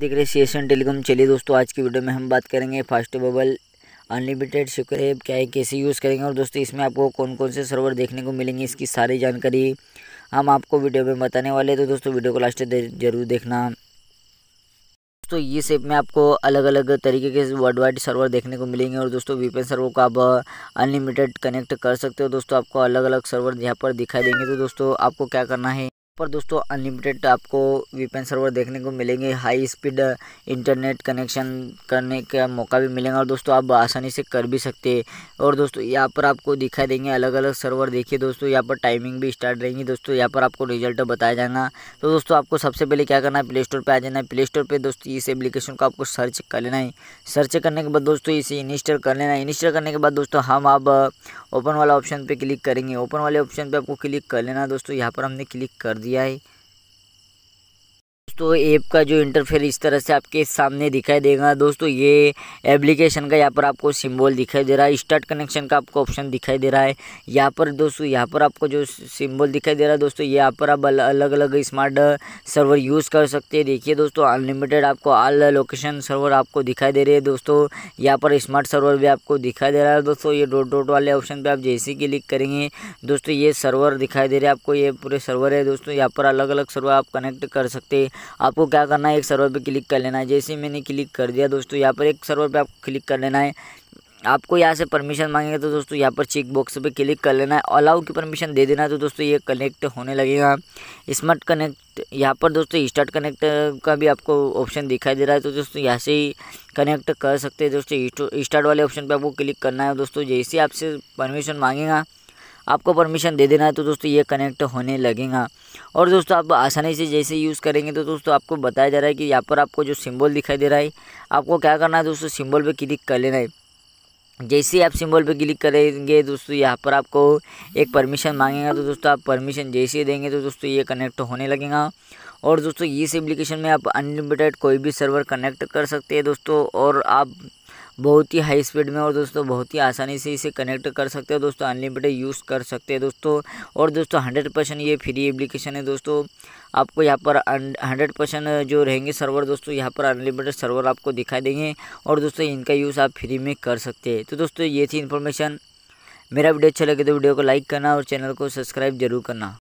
देख रहे CSN telecom चलिए दोस्तों आज की वीडियो में हम बात करेंगे फास्ट बबल अनलिमिटेड शुक्र ऐप क्या है कैसे यूज़ करेंगे और दोस्तों इसमें आपको कौन कौन से सर्वर देखने को मिलेंगे इसकी सारी जानकारी हम आपको वीडियो में बताने वाले हैं तो दोस्तों वीडियो को लास्ट दे, जरूर देखना दोस्तों ये सेप में आपको अलग अलग तरीके के वर्ल्ड वाइड सर्वर देखने को मिलेंगे और दोस्तों वीपीएन सर्वर को आप अनलिमिटेड uh, कनेक्ट कर सकते हो दोस्तों आपको अलग अलग सर्वर यहाँ पर दिखाई देंगे तो दोस्तों आपको क्या करना है पर दोस्तों अनलिमिटेड आपको वीपेन सर्वर देखने को मिलेंगे हाई स्पीड इंटरनेट कनेक्शन करने का मौका भी मिलेगा और दोस्तों आप आसानी से कर भी सकते हैं और दोस्तों यहाँ पर आपको दिखाई देंगे अलग अलग सर्वर देखिए दोस्तों यहाँ पर टाइमिंग भी स्टार्ट रहेंगी दोस्तों यहाँ पर आपको रिजल्ट बताया जाएगा तो दोस्तों आपको सबसे पहले क्या करना है प्ले स्टोर पर आ जाना है प्ले स्टोर पर दोस्तों इस एप्लीकेशन को आपको सर्च कर लेना है सर्च करने के बाद दोस्तों इसे इंस्टॉल कर लेना है इंस्टॉल करने के बाद दोस्तों हम आप ओपन वाला ऑप्शन पर क्लिक करेंगे ओपन वाले ऑप्शन पर आपको क्लिक कर लेना दोस्तों यहाँ पर हमने क्लिक कर দিয়াই दोस्तों ऐप का जो इंटरफेयर इस तरह से आपके सामने दिखाई देगा दोस्तों ये एप्लीकेशन का यहाँ पर आपको सिंबल दिखाई दे रहा है स्टार्ट कनेक्शन का आपको ऑप्शन दिखाई दे रहा है यहाँ पर दोस्तों यहाँ पर आपको जो सिंबल दिखाई दे रहा है दोस्तों ये यहाँ पर आप अलग अलग स्मार्ट सर्वर यूज़ कर सकते हैं देखिए दोस्तों अनलिमिटेड आपको ऑल लोकेशन सर्वर आपको दिखाई दे रही है दोस्तों यहाँ पर स्मार्ट सर्वर भी आपको दिखाई दे रहा है दोस्तों ये डोट डोट वाले ऑप्शन पर आप जैसे ही क्लिक करेंगे दोस्तों ये सर्वर दिखाई दे रहा है आपको ये पूरे सर्वर है दोस्तों यहाँ पर अलग अलग सर्वर आप कनेक्ट कर सकते हैं आपको क्या करना है एक सर्वर पे क्लिक कर लेना है जैसे ही मैंने क्लिक कर दिया दोस्तों यहाँ पर एक सर्वर पे आपको क्लिक कर लेना है आपको यहाँ से परमिशन मांगेंगे तो दोस्तों यहाँ पर चेक बॉक्स पे क्लिक कर लेना है अलाउ की परमिशन दे देना है तो दोस्तों ये कनेक्ट होने लगेगा स्मार्ट कनेक्ट यहाँ पर दोस्तों स्टार्ट कनेक्ट का भी आपको ऑप्शन दिखाई दे रहा है तो दोस्तों यहाँ से ही कनेक्ट कर सकते हैं दोस्तों स्टार्ट वाले ऑप्शन पर आपको क्लिक करना है दोस्तों जैसे आपसे परमिशन मांगेगा आपको परमिशन दे देना है तो दोस्तों ये कनेक्ट होने लगेगा और दोस्तों आप आसानी से जैसे यूज़ करेंगे तो दोस्तों आपको बताया जा रहा है कि यहाँ पर आपको जो सिम्बल दिखाई दे रहा है आपको क्या करना है दोस्तों सिम्बल पर क्लिक कर लेना है जैसे आप सिंबल पे क्लिक करेंगे दोस्तों यहाँ पर आपको एक परमिशन मांगेगा तो दोस्तों आप परमिशन जैसे देंगे तो दोस्तों ये कनेक्ट होने लगेगा और दोस्तों इस एप्लीकेशन में आप अनलिमिटेड कोई भी सर्वर कनेक्ट कर सकते हैं दोस्तों और आप बहुत ही हाई स्पीड में और दोस्तों बहुत ही आसानी से इसे कनेक्ट कर सकते हो दोस्तों अनलिमिटेड यूज़ कर सकते हैं दोस्तों और दोस्तों हंड्रेड परसेंट ये फ्री एप्लीकेशन है दोस्तों आपको यहाँ पर हंड्रेड परसेंट जो रहेंगे सर्वर दोस्तों यहाँ पर अनलिमिटेड सर्वर आपको दिखाई देंगे और दोस्तों इनका यूज़ आप फ्री में कर सकते हैं तो दोस्तों ये थी इन्फॉर्मेशन मेरा वीडियो अच्छा लगे तो वीडियो को लाइक करना और चैनल को सब्सक्राइब जरूर करना